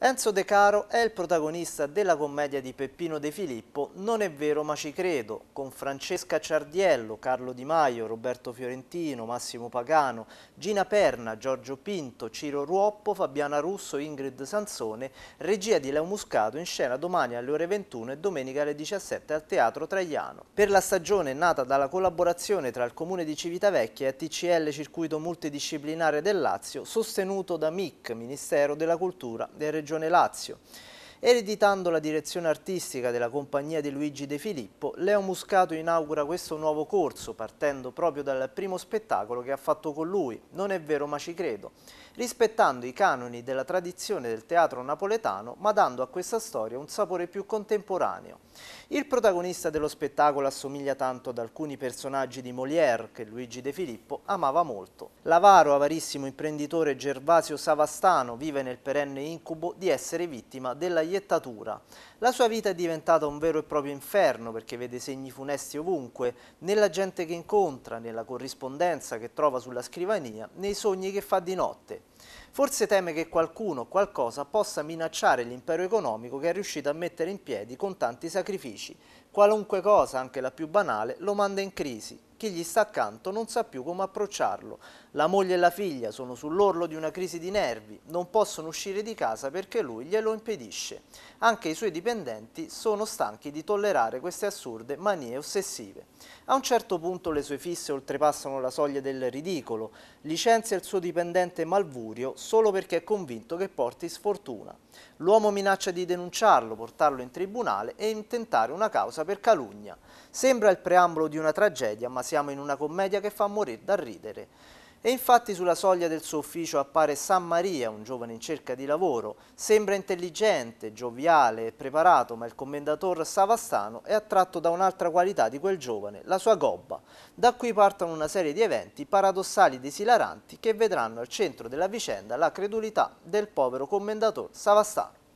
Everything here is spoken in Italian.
Enzo De Caro è il protagonista della commedia di Peppino De Filippo Non è vero ma ci credo, con Francesca Ciardiello, Carlo Di Maio, Roberto Fiorentino, Massimo Pagano, Gina Perna, Giorgio Pinto, Ciro Ruoppo, Fabiana Russo, Ingrid Sansone, regia di Leo Muscato in scena domani alle ore 21 e domenica alle 17 al Teatro Traiano. Per la stagione nata dalla collaborazione tra il Comune di Civitavecchia e TCL Circuito Multidisciplinare del Lazio, sostenuto da MIC, Ministero della Cultura e Regione Regione Lazio. Ereditando la direzione artistica della compagnia di Luigi De Filippo, Leo Muscato inaugura questo nuovo corso partendo proprio dal primo spettacolo che ha fatto con lui, Non è vero ma ci credo, rispettando i canoni della tradizione del teatro napoletano ma dando a questa storia un sapore più contemporaneo. Il protagonista dello spettacolo assomiglia tanto ad alcuni personaggi di Molière che Luigi De Filippo amava molto. L'avaro, avarissimo imprenditore Gervasio Savastano vive nel perenne incubo di essere vittima della tagliettatura. La sua vita è diventata un vero e proprio inferno perché vede segni funesti ovunque, nella gente che incontra, nella corrispondenza che trova sulla scrivania, nei sogni che fa di notte. Forse teme che qualcuno o qualcosa possa minacciare l'impero economico che è riuscito a mettere in piedi con tanti sacrifici. Qualunque cosa, anche la più banale, lo manda in crisi. Chi gli sta accanto non sa più come approcciarlo. La moglie e la figlia sono sull'orlo di una crisi di nervi, non possono uscire di casa perché lui glielo impedisce. Anche i suoi dipendenti sono stanchi di tollerare queste assurde manie ossessive. A un certo punto le sue fisse oltrepassano la soglia del ridicolo, licenzia il suo dipendente Malvurio solo perché è convinto che porti sfortuna. L'uomo minaccia di denunciarlo, portarlo in tribunale e intentare una causa per calunnia. Sembra il preambolo di una tragedia, ma siamo in una commedia che fa morire da ridere. E infatti sulla soglia del suo ufficio appare San Maria, un giovane in cerca di lavoro. Sembra intelligente, gioviale e preparato, ma il commendator Savastano è attratto da un'altra qualità di quel giovane, la sua gobba. Da qui partono una serie di eventi paradossali ed esilaranti che vedranno al centro della vicenda la credulità del povero commendator Savastano.